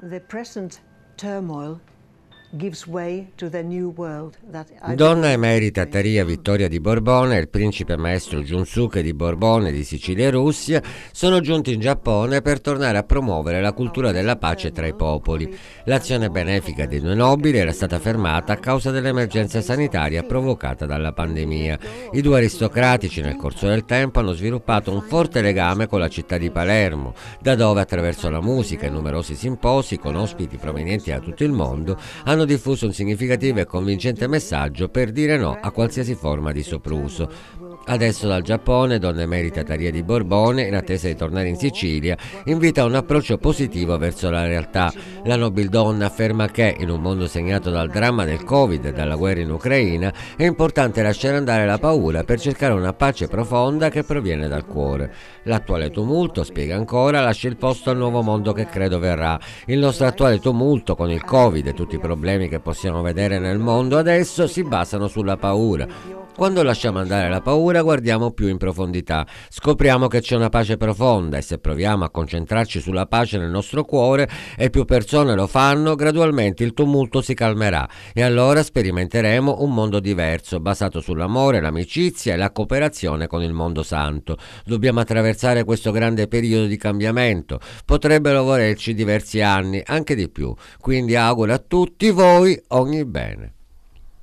the present turmoil Donna emerita Taria Vittoria di Borbone e il principe maestro Junsuke di Borbone di Sicilia e Russia sono giunti in Giappone per tornare a promuovere la cultura della pace tra i popoli. L'azione benefica dei due nobili era stata fermata a causa dell'emergenza sanitaria provocata dalla pandemia. I due aristocratici nel corso del tempo hanno sviluppato un forte legame con la città di Palermo, da dove attraverso la musica e numerosi simposi con ospiti provenienti da tutto il mondo hanno hanno diffuso un significativo e convincente messaggio per dire no a qualsiasi forma di sopruso. Adesso dal Giappone, donna emerita Taria di Borbone, in attesa di tornare in Sicilia, invita a un approccio positivo verso la realtà. La nobildonna afferma che, in un mondo segnato dal dramma del Covid e dalla guerra in Ucraina, è importante lasciare andare la paura per cercare una pace profonda che proviene dal cuore. L'attuale tumulto, spiega ancora, lascia il posto al nuovo mondo che credo verrà. Il nostro attuale tumulto con il Covid e tutti i problemi che possiamo vedere nel mondo adesso si basano sulla paura, quando lasciamo andare la paura guardiamo più in profondità, scopriamo che c'è una pace profonda e se proviamo a concentrarci sulla pace nel nostro cuore e più persone lo fanno, gradualmente il tumulto si calmerà e allora sperimenteremo un mondo diverso, basato sull'amore, l'amicizia e la cooperazione con il mondo santo. Dobbiamo attraversare questo grande periodo di cambiamento, potrebbero volerci diversi anni, anche di più, quindi auguro a tutti voi ogni bene.